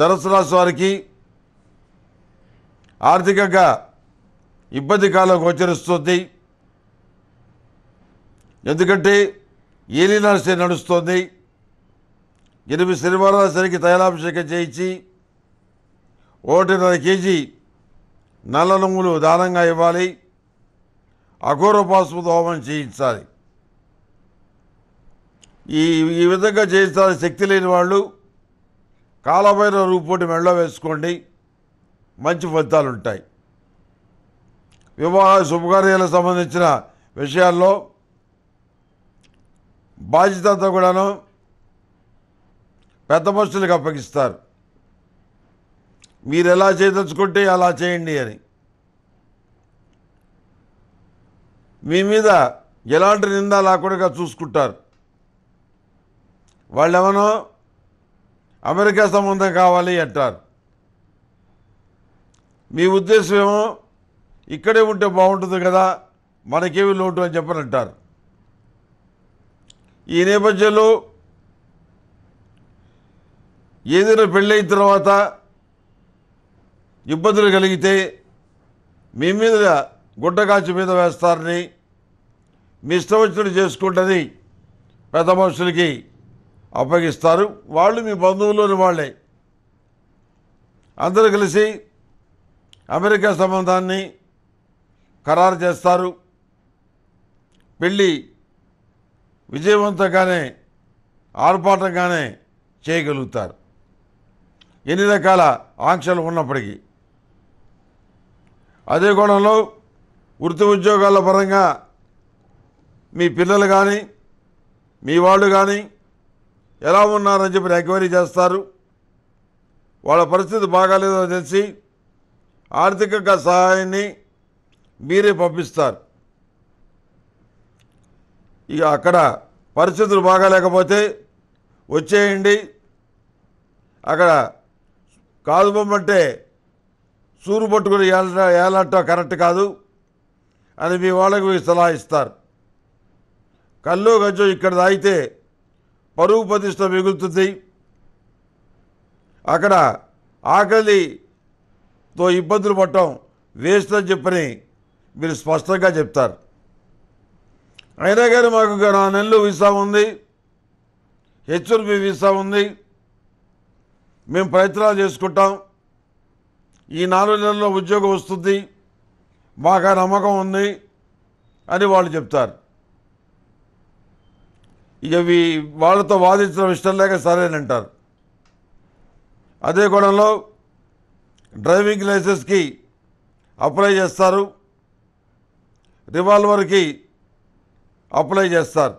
ధనుసు రాశి వారికి ఆర్థికంగా ఇబ్బంది కాలం గోచరిస్తుంది ఎందుకంటే ఏలినా నడుస్తుంది ఎనిమిది శనివారాల సరికి తైలాభిషేకం చేయించి ఒకటిన్నర కేజీ నల్ల నువ్వులు దానంగా ఇవ్వాలి అఘోరపాసు హోమం చేయించాలి ఈ ఈ విధంగా చేయించాలి శక్తి లేని వాళ్ళు కాలమైన రూపుని మెడలో వేసుకోండి మంచి ఫలితాలు ఉంటాయి వివాహ శుభకార్యాలకు సంబంధించిన విషయాల్లో బాధ్యత అంతా కూడాను పెద్ద మనుషులకు అప్పగిస్తారు మీరు ఎలా చేయదలుచుకుంటే అలా చేయండి అని మీ మీద ఎలాంటి నిందా లేకుండా చూసుకుంటారు వాళ్ళేమనో అమెరికా సంబంధం కావాలి అంటారు మీ ఉద్దేశం ఏమో ఇక్కడే ఉంటే బాగుంటుంది కదా మనకేమి లోటు అని చెప్పని అంటారు ఈ నేపథ్యంలో ఏదైనా పెళ్ళైన తర్వాత ఇబ్బందులు కలిగితే మీ మీద గుడ్డగాచి మీద వేస్తారని మీ ఇష్టం వచ్చినట్టు చేసుకుంటుంది పెద్ద మనుషులకి అప్పగిస్తారు వాళ్ళు మీ బంధువులోని వాళ్ళే అందరూ కలిసి అమెరికా సంబంధాన్ని ఖరారు చేస్తారు పెళ్ళి విజయవంతంగానే ఆర్పాటంగానే చేయగలుగుతారు ఎన్ని రకాల ఆంక్షలు ఉన్నప్పటికీ అదే కోణంలో వృత్తి ఉద్యోగాల పరంగా మీ పిల్లలు కానీ మీ వాళ్ళు కానీ ఎలా ఉన్నారని చెప్పి ఎంక్వైరీ చేస్తారు వాళ్ళ పరిస్థితి బాగాలేదో తెలిసి ఆర్థికంగా సహాయాన్ని మీరే పంపిస్తారు ఇక అక్కడ పరిస్థితులు బాగాలేకపోతే వచ్చేయండి అక్కడ కాదు బొమ్మంటే సూరు పట్టుకుని ఏళ్ళ కరెక్ట్ కాదు అని మీ వాళ్ళకు సలహా ఇస్తారు కళ్ళు గజ్జు ఇక్కడ తాగితే పరువు ప్రతిష్ట మిగులుతుంది అక్కడ ఆకలితో ఇబ్బందులు పడటం వేస్ట్ అని చెప్పని మీరు స్పష్టంగా చెప్తారు అయినా కానీ మాకు నా నెలలు వీసా ఉంది హెచ్ఎన్బి వీసా ఉంది మేము ప్రయత్నాలు చేసుకుంటాం ఈ నాలుగు నెలల్లో ఉద్యోగం వస్తుంది మాకు నమ్మకం ఉంది అని వాళ్ళు చెప్తారు ఇక వాళ్ళతో వాదించడం ఇష్టం లేక అని అంటారు అదే కోణంలో డ్రైవింగ్ లైసెన్స్కి అప్లై చేస్తారు రివాల్వర్కి అప్లై చేస్తారు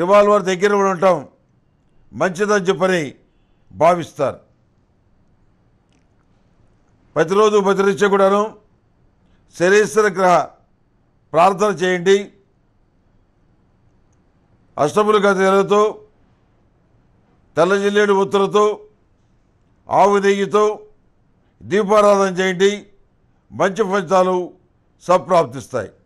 రివాల్వర్ దగ్గర ఉండటం మంచిదని చెప్పని భావిస్తారు ప్రతిరోజు ప్రతిరీత్యా కూడాను శరీశ్వర గ్రహ ప్రార్థన చేయండి అష్టములు తెల్ల తెల్లజిల్లేడు ఒత్తులతో ఆవు నెయ్యితో దీపారాధన చేయండి మంచి ఫలితాలు సప్రాప్తిస్తాయి